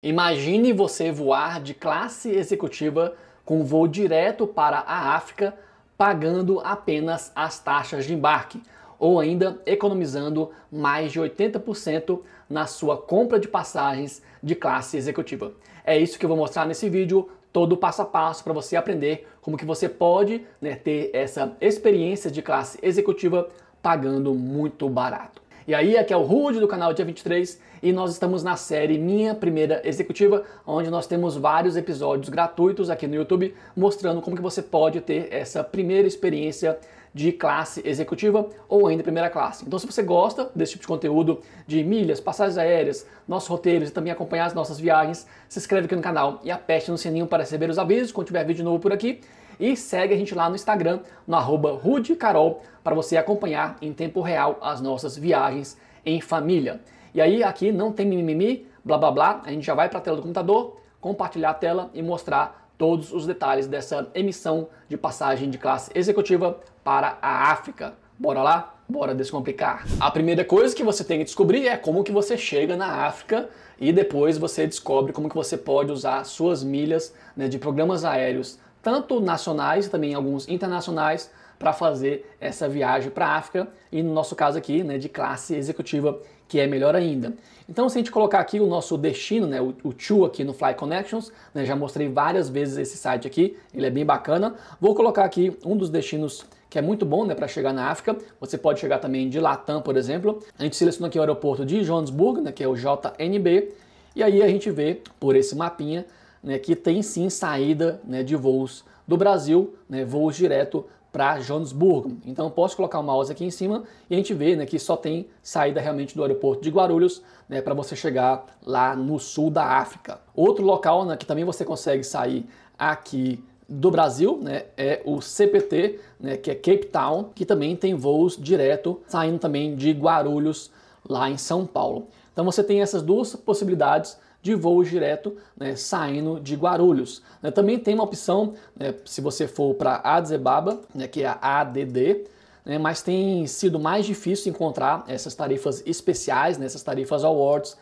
Imagine você voar de classe executiva com voo direto para a África, pagando apenas as taxas de embarque, ou ainda economizando mais de 80% na sua compra de passagens de classe executiva. É isso que eu vou mostrar nesse vídeo, todo passo a passo para você aprender como que você pode né, ter essa experiência de classe executiva pagando muito barato. E aí, aqui é o Rude do canal Dia 23 e nós estamos na série Minha Primeira Executiva, onde nós temos vários episódios gratuitos aqui no YouTube mostrando como que você pode ter essa primeira experiência de classe executiva ou ainda primeira classe. Então, se você gosta desse tipo de conteúdo de milhas, passagens aéreas, nossos roteiros e também acompanhar as nossas viagens, se inscreve aqui no canal e aperte no sininho para receber os avisos quando tiver vídeo novo por aqui. E segue a gente lá no Instagram, no arroba Carol, para você acompanhar em tempo real as nossas viagens em família. E aí aqui não tem mimimi, blá blá blá, a gente já vai para a tela do computador, compartilhar a tela e mostrar todos os detalhes dessa emissão de passagem de classe executiva para a África. Bora lá? Bora descomplicar. A primeira coisa que você tem que descobrir é como que você chega na África e depois você descobre como que você pode usar suas milhas né, de programas aéreos tanto nacionais, também alguns internacionais, para fazer essa viagem para a África e no nosso caso aqui, né, de classe executiva, que é melhor ainda. Então, se a gente colocar aqui o nosso destino, né, o, o to aqui no Fly Connections, né, já mostrei várias vezes esse site aqui, ele é bem bacana. Vou colocar aqui um dos destinos que é muito bom né, para chegar na África. Você pode chegar também de Latam, por exemplo. A gente seleciona aqui o aeroporto de Johannesburg, né, que é o JNB, e aí a gente vê por esse mapinha né, que tem sim saída né, de voos do Brasil, né, voos direto para Johannesburgo. Então posso colocar o mouse aqui em cima e a gente vê né, que só tem saída realmente do aeroporto de Guarulhos né, para você chegar lá no sul da África. Outro local né, que também você consegue sair aqui do Brasil né, é o CPT, né, que é Cape Town, que também tem voos direto saindo também de Guarulhos lá em São Paulo. Então você tem essas duas possibilidades de voo direto né, saindo de Guarulhos. Né, também tem uma opção, né, se você for para Adzebaba, né, que é a ADD, né, mas tem sido mais difícil encontrar essas tarifas especiais, né, essas tarifas awards,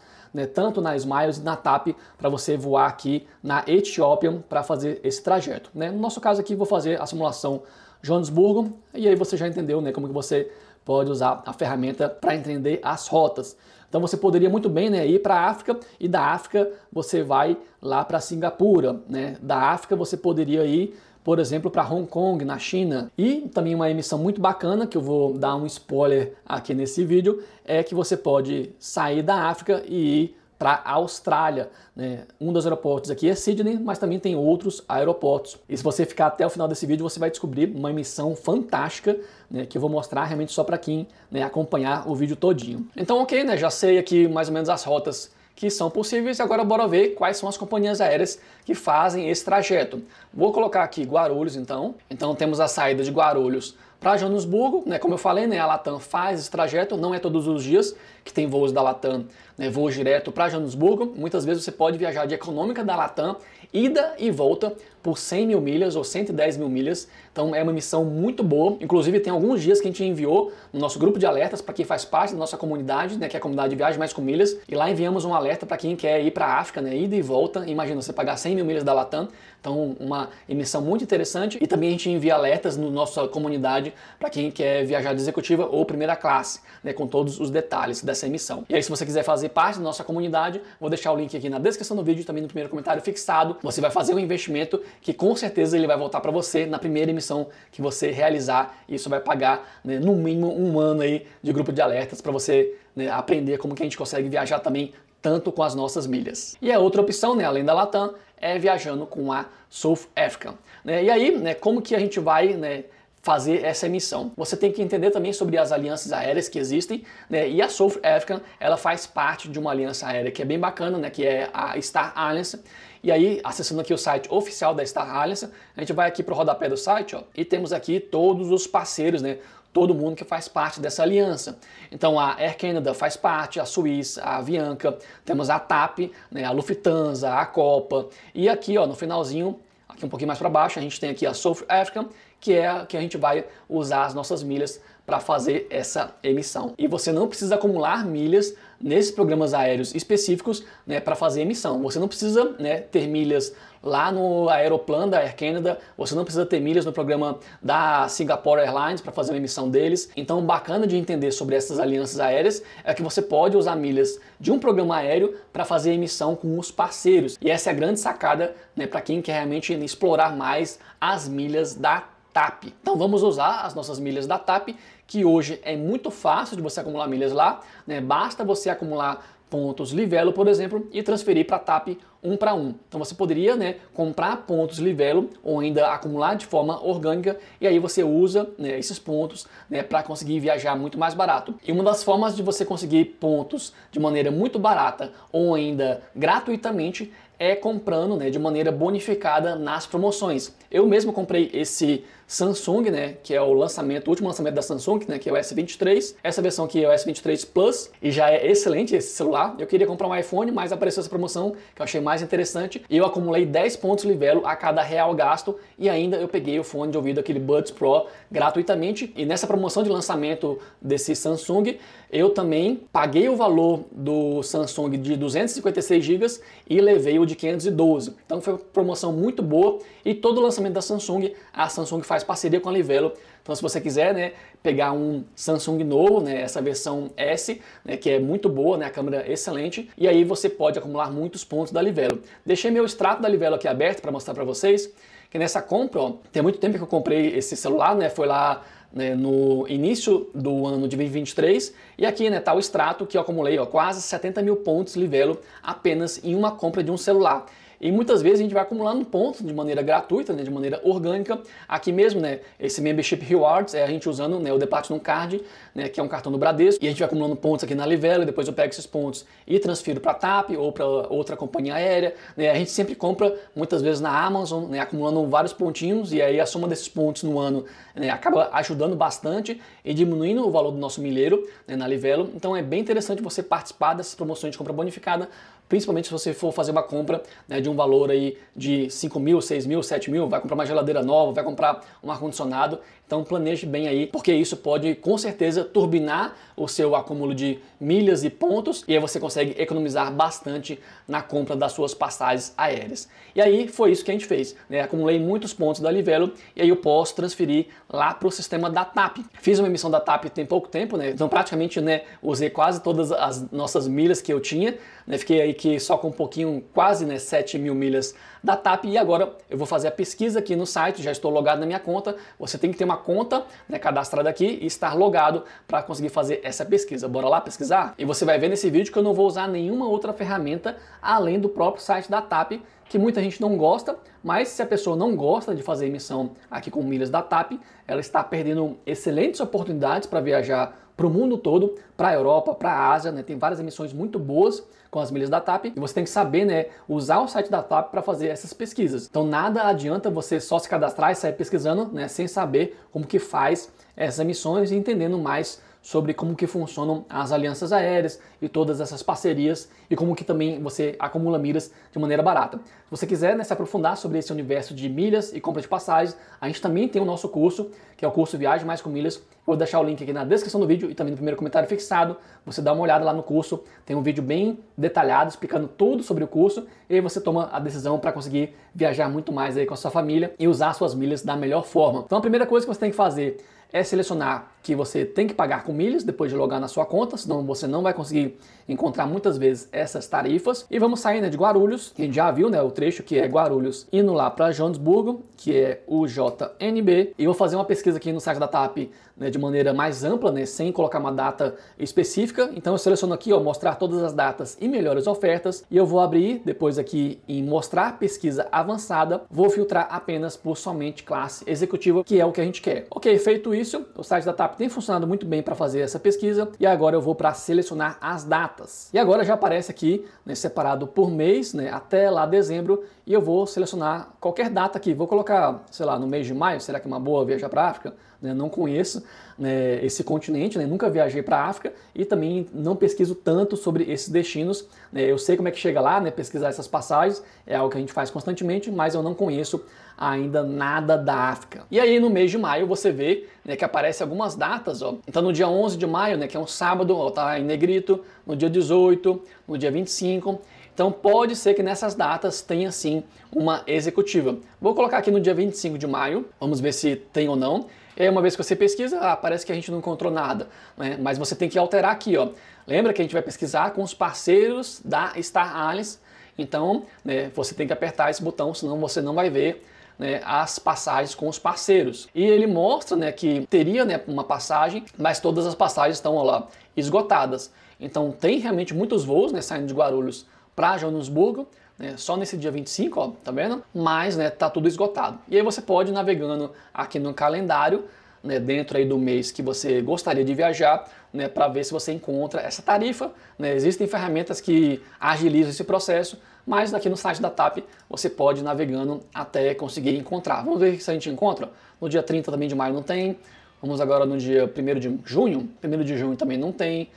tanto na Smiles e na TAP, para você voar aqui na Etiópia para fazer esse trajeto. No nosso caso aqui, vou fazer a simulação Johannesburgo, e aí você já entendeu como que você pode usar a ferramenta para entender as rotas. Então você poderia muito bem né, ir para a África e da África você vai lá para Singapura. Né? Da África você poderia ir, por exemplo, para Hong Kong, na China. E também uma emissão muito bacana, que eu vou dar um spoiler aqui nesse vídeo, é que você pode sair da África e ir para a Austrália. Né? Um dos aeroportos aqui é Sydney, mas também tem outros aeroportos. E se você ficar até o final desse vídeo, você vai descobrir uma emissão fantástica né, que eu vou mostrar realmente só para quem né, acompanhar o vídeo todinho. Então, ok, né, já sei aqui mais ou menos as rotas que são possíveis. Agora bora ver quais são as companhias aéreas que fazem esse trajeto. Vou colocar aqui Guarulhos então. Então temos a saída de Guarulhos para Joanesburgo, né? Como eu falei, né? A Latam faz esse trajeto, não é todos os dias que tem voos da Latam, né? Voos direto para Joanesburgo. Muitas vezes você pode viajar de econômica da Latam, ida e volta por 100 mil milhas ou 110 mil milhas. Então é uma missão muito boa. Inclusive tem alguns dias que a gente enviou no nosso grupo de alertas para quem faz parte da nossa comunidade, né? Que é a comunidade Viagem Mais com Milhas. E lá enviamos um alerta para quem quer ir para a África, né? Ida e volta. Imagina você pagar 100 mil milhas da Latam. Então uma emissão muito interessante. E também a gente envia alertas na no nossa comunidade oportunidade para quem quer viajar de executiva ou primeira classe, né, com todos os detalhes dessa emissão. E aí, se você quiser fazer parte da nossa comunidade, vou deixar o link aqui na descrição do vídeo, e também no primeiro comentário fixado. Você vai fazer um investimento que com certeza ele vai voltar para você na primeira emissão que você realizar. E isso vai pagar né, no mínimo um ano aí de grupo de alertas para você né, aprender como que a gente consegue viajar também tanto com as nossas milhas. E a outra opção, né, além da Latam, é viajando com a South African. Né? E aí, né, como que a gente vai né, fazer essa emissão. Você tem que entender também sobre as alianças aéreas que existem, né? E a South African, ela faz parte de uma aliança aérea que é bem bacana, né? Que é a Star Alliance. E aí, acessando aqui o site oficial da Star Alliance, a gente vai aqui para o rodapé do site, ó, e temos aqui todos os parceiros, né? todo mundo que faz parte dessa aliança. Então a Air Canada faz parte, a Suíça, a Avianca, temos a TAP, né, a Lufthansa, a Copa e aqui ó, no finalzinho, aqui um pouquinho mais para baixo, a gente tem aqui a South African que é que a gente vai usar as nossas milhas para fazer essa emissão. E você não precisa acumular milhas nesses programas aéreos específicos né, para fazer emissão. Você não precisa né, ter milhas lá no Aeroplan da Air Canada, você não precisa ter milhas no programa da Singapore Airlines para fazer a emissão deles. Então, bacana de entender sobre essas alianças aéreas é que você pode usar milhas de um programa aéreo para fazer emissão com os parceiros. E essa é a grande sacada né, para quem quer realmente explorar mais as milhas da TAP. Então vamos usar as nossas milhas da TAP, que hoje é muito fácil de você acumular milhas lá, né? Basta você acumular pontos Livelo, por exemplo, e transferir para TAP um para um. Então você poderia né, comprar pontos Livelo ou ainda acumular de forma orgânica e aí você usa né, esses pontos né, para conseguir viajar muito mais barato. E uma das formas de você conseguir pontos de maneira muito barata ou ainda gratuitamente é comprando né, de maneira bonificada nas promoções. Eu mesmo comprei esse Samsung, né, que é o lançamento, o último lançamento da Samsung, né, que é o S23. Essa versão aqui é o S23 Plus e já é excelente esse celular. Eu queria comprar um iPhone, mas apareceu essa promoção que eu achei mais interessante e eu acumulei 10 pontos Livelo a cada real gasto e ainda eu peguei o fone de ouvido aquele Buds Pro gratuitamente e nessa promoção de lançamento desse Samsung, eu também paguei o valor do Samsung de 256 GB e levei o de 512. Então foi uma promoção muito boa e todo o lançamento da Samsung, a Samsung faz faz parceria com a Livelo. Então, se você quiser né, pegar um Samsung novo, né, essa versão S, né, que é muito boa, né, a câmera é excelente, e aí você pode acumular muitos pontos da Livelo. Deixei meu extrato da Livelo aqui aberto para mostrar para vocês, que nessa compra, ó, tem muito tempo que eu comprei esse celular, né, foi lá né, no início do ano de 2023. E aqui né, tá o extrato que eu acumulei ó, quase 70 mil pontos Livelo apenas em uma compra de um celular. E muitas vezes a gente vai acumulando pontos de maneira gratuita, né, de maneira orgânica. Aqui mesmo, né, esse membership rewards é a gente usando né, o The Card, né, que é um cartão do Bradesco, e a gente vai acumulando pontos aqui na Livelo, depois eu pego esses pontos e transfiro para a TAP ou para outra companhia aérea. Né, a gente sempre compra muitas vezes na Amazon, né, acumulando vários pontinhos e aí a soma desses pontos no ano né, acaba ajudando bastante e diminuindo o valor do nosso milheiro né, na Livelo. Então é bem interessante você participar dessas promoções de compra bonificada principalmente se você for fazer uma compra né, de um valor aí de 5 mil, 6 mil, 7 mil, vai comprar uma geladeira nova, vai comprar um ar-condicionado. Então planeje bem aí, porque isso pode com certeza turbinar o seu acúmulo de milhas e pontos e aí você consegue economizar bastante na compra das suas passagens aéreas. E aí foi isso que a gente fez, né? Acumulei muitos pontos da Livelo e aí eu posso transferir lá para o sistema da TAP. Fiz uma emissão da TAP tem pouco tempo, né? Então praticamente, né, usei quase todas as nossas milhas que eu tinha, né? Fiquei aí que só com um pouquinho, quase, né, 7 mil milhas da TAP e agora eu vou fazer a pesquisa aqui no site, já estou logado na minha conta. Você tem que ter uma uma conta né, cadastrada aqui e estar logado para conseguir fazer essa pesquisa. Bora lá pesquisar? E você vai ver nesse vídeo que eu não vou usar nenhuma outra ferramenta além do próprio site da TAP que muita gente não gosta, mas se a pessoa não gosta de fazer emissão aqui com milhas da TAP, ela está perdendo excelentes oportunidades para viajar para o mundo todo, para a Europa, para a Ásia, né? tem várias emissões muito boas com as milhas da TAP e você tem que saber né, usar o site da TAP para fazer essas pesquisas. Então nada adianta você só se cadastrar e sair pesquisando né, sem saber como que faz essas emissões e entendendo mais sobre como que funcionam as alianças aéreas e todas essas parcerias e como que também você acumula milhas de maneira barata. Se você quiser né, se aprofundar sobre esse universo de milhas e compra de passagens, a gente também tem o nosso curso, que é o curso Viagem Mais com Milhas. Eu vou deixar o link aqui na descrição do vídeo e também no primeiro comentário fixado. Você dá uma olhada lá no curso, tem um vídeo bem detalhado explicando tudo sobre o curso e aí você toma a decisão para conseguir viajar muito mais aí com a sua família e usar suas milhas da melhor forma. Então a primeira coisa que você tem que fazer é selecionar que você tem que pagar com milhas depois de logar na sua conta, senão você não vai conseguir encontrar muitas vezes essas tarifas. E vamos sair né, de Guarulhos, que a gente já viu né, o trecho que é Guarulhos indo lá para Joanesburgo, que é o JNB. E vou fazer uma pesquisa aqui no site da TAP né, de maneira mais ampla, né, sem colocar uma data específica. Então eu seleciono aqui, ó, mostrar todas as datas e melhores ofertas. E eu vou abrir depois aqui em mostrar pesquisa avançada. Vou filtrar apenas por somente classe executiva, que é o que a gente quer. Ok, feito isso, o site da TAP tem funcionado muito bem para fazer essa pesquisa. E agora eu vou para selecionar as datas. E agora já aparece aqui, né, separado por mês, né, até lá dezembro, e eu vou selecionar qualquer data aqui. Vou colocar, sei lá, no mês de maio, será que é uma boa viajar para África? né? não conheço né, esse continente, né? nunca viajei para a África e também não pesquiso tanto sobre esses destinos. Né? Eu sei como é que chega lá, né? pesquisar essas passagens é algo que a gente faz constantemente, mas eu não conheço ainda nada da África. E aí no mês de maio você vê né, que aparece algumas datas. Ó. Então no dia 11 de maio, que é um sábado, ó, tá em negrito, no dia 18, no dia 25. Então pode ser que nessas datas tenha sim uma executiva. Vou colocar aqui no dia 25 de maio, vamos ver se tem ou não. E aí, uma vez que você pesquisa, ah, parece que a gente não encontrou nada, né? Mas você tem que alterar aqui, ó. Lembra que a gente vai pesquisar com os parceiros da Star Alliance. Então, né, você tem que apertar esse botão, senão você não vai ver né, as passagens com os parceiros. E ele mostra né, que teria né, uma passagem, mas todas as passagens estão ó, lá esgotadas. Então tem realmente muitos voos né, saindo de Guarulhos para Joanesburgo, né? Só nesse dia 25, ó, tá vendo? Mas, né, tá tudo esgotado. E aí você pode navegando aqui no calendário, né, dentro aí do mês que você gostaria de viajar, né, para ver se você encontra essa tarifa. Né? Existem ferramentas que agilizam esse processo, mas aqui no site da TAP você pode ir navegando até conseguir encontrar. Vamos ver se a gente encontra. No dia 30 também de maio não tem. Vamos agora no dia 1 de junho. 1 de junho também não tem.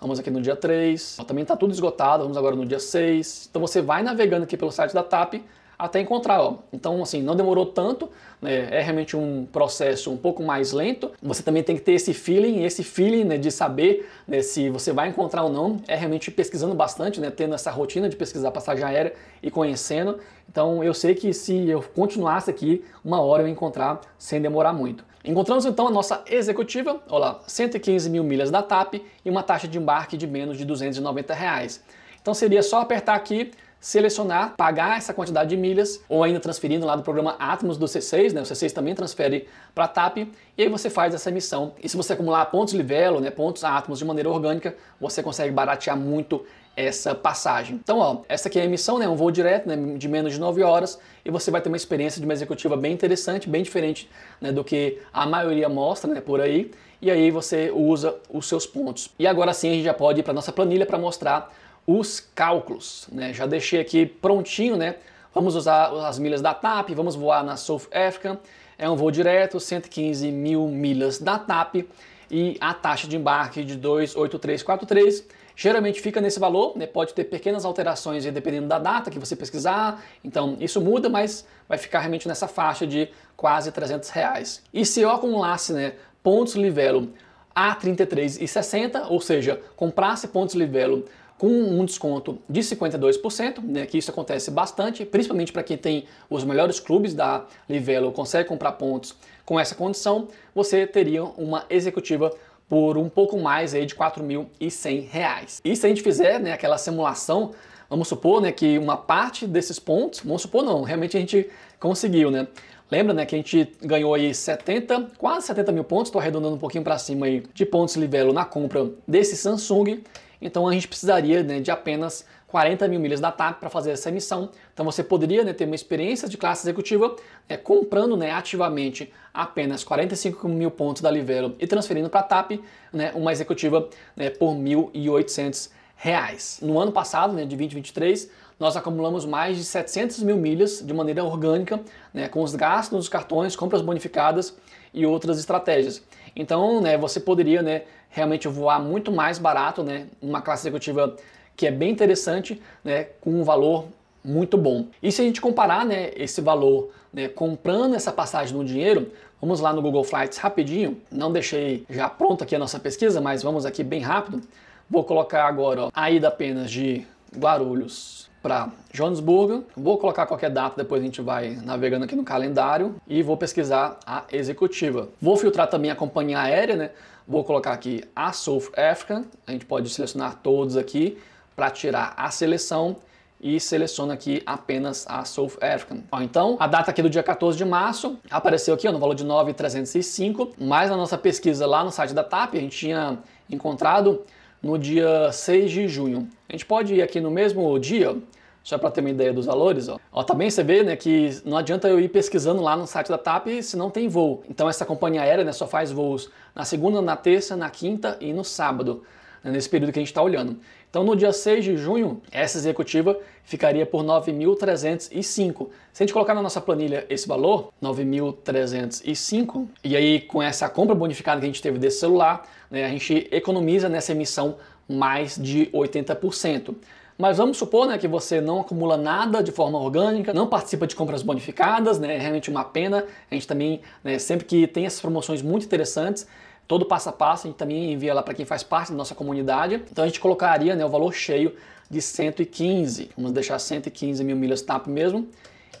Vamos aqui no dia 3. Também está tudo esgotado, vamos agora no dia 6. Então você vai navegando aqui pelo site da TAP até encontrar. Ó. Então, assim, não demorou tanto, né? é realmente um processo um pouco mais lento. Você também tem que ter esse feeling, esse feeling né, de saber né, se você vai encontrar ou não. É realmente pesquisando bastante, né, tendo essa rotina de pesquisar passagem aérea e conhecendo. Então, eu sei que se eu continuasse aqui, uma hora eu ia encontrar sem demorar muito. Encontramos então a nossa executiva, olá, 115 mil milhas da TAP e uma taxa de embarque de menos de 290 reais. Então seria só apertar aqui, selecionar, pagar essa quantidade de milhas, ou ainda transferindo lá do programa Atmos do C6, né? O C6 também transfere para a TAP, e aí você faz essa emissão. E se você acumular pontos Livelo, né, pontos Atmos de maneira orgânica, você consegue baratear muito essa passagem. Então, ó, essa aqui é a emissão, né? Um voo direto, né? De menos de 9 horas, e você vai ter uma experiência de uma executiva bem interessante, bem diferente né, do que a maioria mostra né, por aí. E aí você usa os seus pontos. E agora sim a gente já pode ir para nossa planilha para mostrar os cálculos. Né? Já deixei aqui prontinho, né? Vamos usar as milhas da TAP, vamos voar na South Africa. É um voo direto, 115 mil milhas da TAP e a taxa de embarque de 28343 geralmente fica nesse valor, né? pode ter pequenas alterações dependendo da data que você pesquisar, então isso muda, mas vai ficar realmente nessa faixa de quase 300 reais. E se eu acumulasse né, pontos Livelo a 33,60, ou seja, comprasse pontos Livelo com um desconto de 52%, né, que isso acontece bastante, principalmente para quem tem os melhores clubes da Livelo, consegue comprar pontos com essa condição, você teria uma executiva por um pouco mais aí de R$ 4.100. E se a gente fizer né, aquela simulação, vamos supor né, que uma parte desses pontos, vamos supor não, realmente a gente conseguiu, né? Lembra, né, que a gente ganhou aí 70, quase 70 mil pontos, estou arredondando um pouquinho para cima aí, de pontos livelo na compra desse Samsung. Então a gente precisaria né, de apenas 40 mil milhas da TAP para fazer essa emissão. Então você poderia né, ter uma experiência de classe executiva né, comprando né, ativamente apenas 45 mil pontos da Livelo e transferindo para a TAP né, uma executiva né, por 1.800 reais. No ano passado, de 2023, nós acumulamos mais de 700 mil milhas de maneira orgânica, né, com os gastos nos cartões, compras bonificadas e outras estratégias. Então, né, você poderia né, realmente voar muito mais barato, né, uma classe executiva que é bem interessante, né, com um valor muito bom. E se a gente comparar né, esse valor né, comprando essa passagem no dinheiro, vamos lá no Google Flights rapidinho, não deixei já pronta aqui a nossa pesquisa, mas vamos aqui bem rápido. Vou colocar agora ó, a ida apenas de Guarulhos para Joanesburgo. Vou colocar qualquer data, depois a gente vai navegando aqui no calendário e vou pesquisar a executiva. Vou filtrar também a companhia aérea, né? Vou colocar aqui a South Africa. A gente pode selecionar todos aqui para tirar a seleção e seleciona aqui apenas a South African. Ó, então, a data aqui do dia 14 de março apareceu aqui ó, no valor de 9,305, mas na nossa pesquisa lá no site da TAP, a gente tinha encontrado no dia 6 de junho. A gente pode ir aqui no mesmo dia, só para ter uma ideia dos valores, ó. ó. Também você vê, né, que não adianta eu ir pesquisando lá no site da TAP se não tem voo. Então essa companhia aérea, né, só faz voos na segunda, na terça, na quinta e no sábado. Né, nesse período que a gente está olhando. Então, no dia 6 de junho, essa executiva ficaria por 9.305. Se a gente colocar na nossa planilha esse valor, 9.305, e aí com essa compra bonificada que a gente teve desse celular, né, a gente economiza nessa emissão mais de 80%. Mas vamos supor né, que você não acumula nada de forma orgânica, não participa de compras bonificadas, né, é realmente uma pena. A gente também, né, sempre que tem essas promoções muito interessantes, todo passo a passo, a gente também envia lá para quem faz parte da nossa comunidade. Então a gente colocaria né, o valor cheio de 115. Vamos deixar 115 mil milhas TAP mesmo.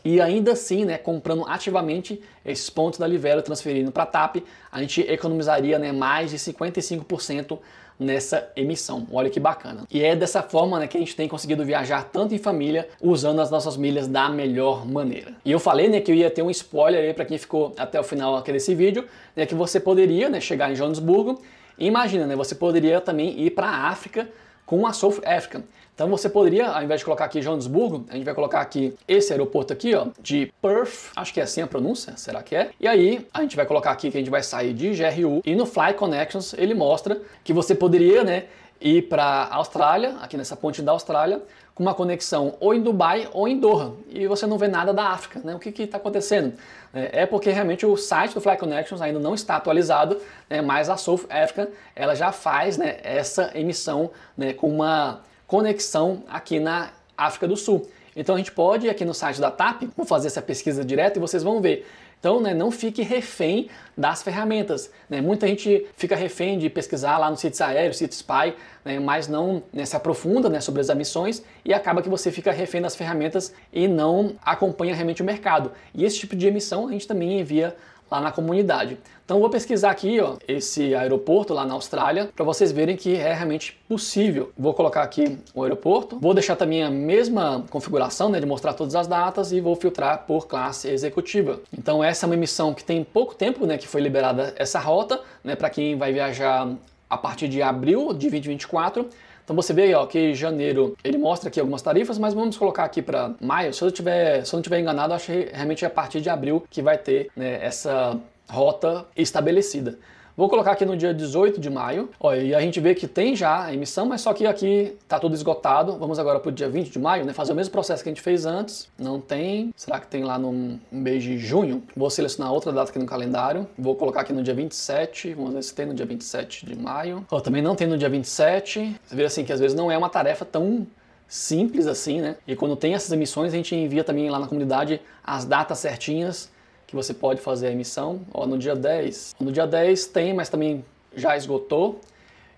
E ainda assim, né, comprando ativamente esses pontos da Livelo transferindo para TAP, a gente economizaria né, mais de 55% nessa emissão. Olha que bacana. E é dessa forma né, que a gente tem conseguido viajar tanto em família, usando as nossas milhas da melhor maneira. E eu falei né, que eu ia ter um spoiler aí para quem ficou até o final aqui desse vídeo, né, que você poderia né, chegar em Joanesburgo. imagina, né, você poderia também ir para a África com a South African. Então você poderia, ao invés de colocar aqui Johannesburgo, a gente vai colocar aqui esse aeroporto aqui, ó, de Perth, acho que é assim a pronúncia, será que é? E aí a gente vai colocar aqui que a gente vai sair de GRU e no Fly Connections ele mostra que você poderia, né, ir para a Austrália, aqui nessa ponte da Austrália, com uma conexão ou em Dubai ou em Doha. E você não vê nada da África, né? O que está acontecendo? É, é porque realmente o site do Fly Connections ainda não está atualizado, né? mas a South Africa ela já faz né, essa emissão né, com uma conexão aqui na África do Sul. Então a gente pode aqui no site da TAP, vou fazer essa pesquisa direto e vocês vão ver. Então, né, não fique refém das ferramentas. Né? Muita gente fica refém de pesquisar lá no sites Aéreo, sites Spy, né, mas não né, se aprofunda né, sobre as emissões e acaba que você fica refém das ferramentas e não acompanha realmente o mercado. E esse tipo de emissão a gente também envia lá na comunidade. Então vou pesquisar aqui ó, esse aeroporto lá na Austrália para vocês verem que é realmente possível. Vou colocar aqui o aeroporto, vou deixar também a mesma configuração né, de mostrar todas as datas e vou filtrar por classe executiva. Então essa é uma emissão que tem pouco tempo né, que foi liberada essa rota né, para quem vai viajar a partir de abril de 2024 então você vê ó, que janeiro ele mostra aqui algumas tarifas, mas vamos colocar aqui para maio. Se eu, tiver, se eu não tiver enganado, acho que realmente é a partir de abril que vai ter né, essa rota estabelecida. Vou colocar aqui no dia 18 de maio. Ó, e a gente vê que tem já a emissão, mas só que aqui tá tudo esgotado. Vamos agora para o dia 20 de maio, né? Fazer o mesmo processo que a gente fez antes. Não tem. Será que tem lá no mês de junho? Vou selecionar outra data aqui no calendário. Vou colocar aqui no dia 27. Vamos ver se tem no dia 27 de maio. Ó, também não tem no dia 27. Você vê assim que às vezes não é uma tarefa tão simples assim, né? E quando tem essas emissões, a gente envia também lá na comunidade as datas certinhas que você pode fazer a emissão ó, no dia 10. No dia 10 tem, mas também já esgotou.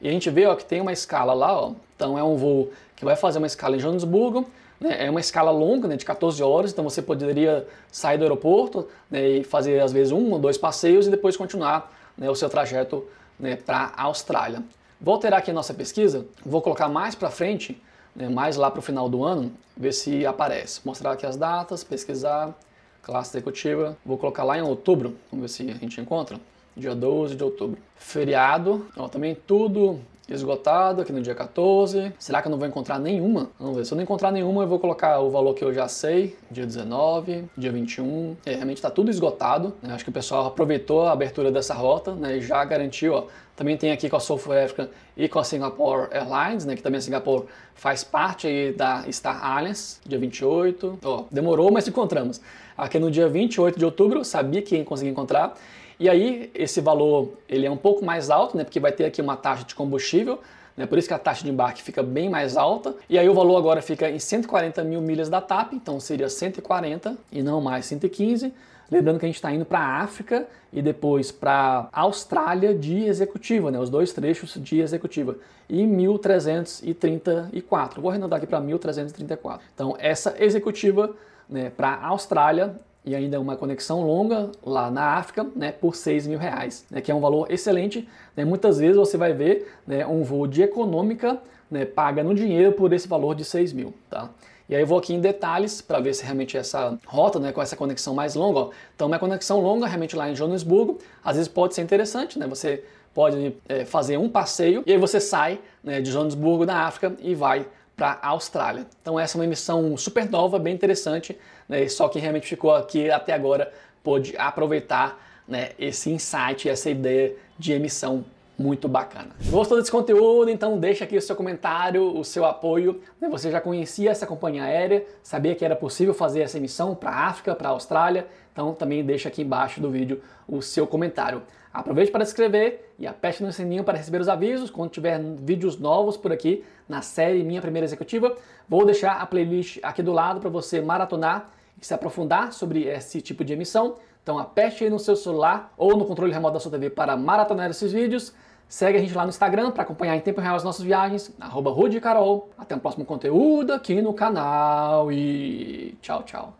E a gente vê ó, que tem uma escala lá, ó. então é um voo que vai fazer uma escala em Joanesburgo, né? é uma escala longa, né, de 14 horas, então você poderia sair do aeroporto né, e fazer às vezes um ou dois passeios e depois continuar né, o seu trajeto né, para a Austrália. Vou alterar aqui a nossa pesquisa, vou colocar mais para frente, né, mais lá para o final do ano, ver se aparece. Mostrar aqui as datas, pesquisar, classe executiva. Vou colocar lá em outubro, vamos ver se a gente encontra. Dia 12 de outubro. Feriado, ó, também tudo esgotado aqui no dia 14. Será que eu não vou encontrar nenhuma? Vamos ver. Se eu não encontrar nenhuma, eu vou colocar o valor que eu já sei, dia 19, dia 21. É, realmente está tudo esgotado. Né? Acho que o pessoal aproveitou a abertura dessa rota né? e já garantiu. Ó. Também tem aqui com a South Africa e com a Singapore Airlines, né? que também a Singapore faz parte da Star Alliance, dia 28. Ó, demorou, mas encontramos. Aqui no dia 28 de outubro, sabia que ia conseguir encontrar. E aí esse valor ele é um pouco mais alto, né, porque vai ter aqui uma taxa de combustível, né, por isso que a taxa de embarque fica bem mais alta. E aí o valor agora fica em 140 mil milhas da TAP, então seria 140 e não mais 115. Lembrando que a gente está indo para a África e depois para a Austrália de executiva, né? os dois trechos de executiva. E 1334. Vou arredondar aqui para 1334. Então, essa executiva né, para a Austrália e ainda uma conexão longa lá na África, né, por seis mil reais, né, que é um valor excelente. Né, muitas vezes você vai ver né, um voo de econômica né, paga no dinheiro por esse valor de seis mil, tá? E aí eu vou aqui em detalhes para ver se realmente essa rota, né, com essa conexão mais longa, ó. então uma conexão longa realmente lá em Joanesburgo, às vezes pode ser interessante, né, você pode é, fazer um passeio e aí você sai né, de Joanesburgo na África e vai para a Austrália. Então essa é uma emissão super nova, bem interessante, né? só quem realmente ficou aqui até agora pôde aproveitar né, esse insight, essa ideia de emissão muito bacana. Gostou desse conteúdo? Então deixa aqui o seu comentário, o seu apoio. Né? Você já conhecia essa companhia aérea? Sabia que era possível fazer essa emissão para a África, para a Austrália? Então também deixa aqui embaixo do vídeo o seu comentário. Aproveite para se inscrever e aperte no sininho para receber os avisos quando tiver vídeos novos por aqui na série Minha Primeira Executiva. Vou deixar a playlist aqui do lado para você maratonar e se aprofundar sobre esse tipo de emissão. Então aperte aí no seu celular ou no controle remoto da sua TV para maratonar esses vídeos. Segue a gente lá no Instagram para acompanhar em tempo real as nossas viagens, arroba Carol. Até o próximo conteúdo aqui no canal e tchau, tchau.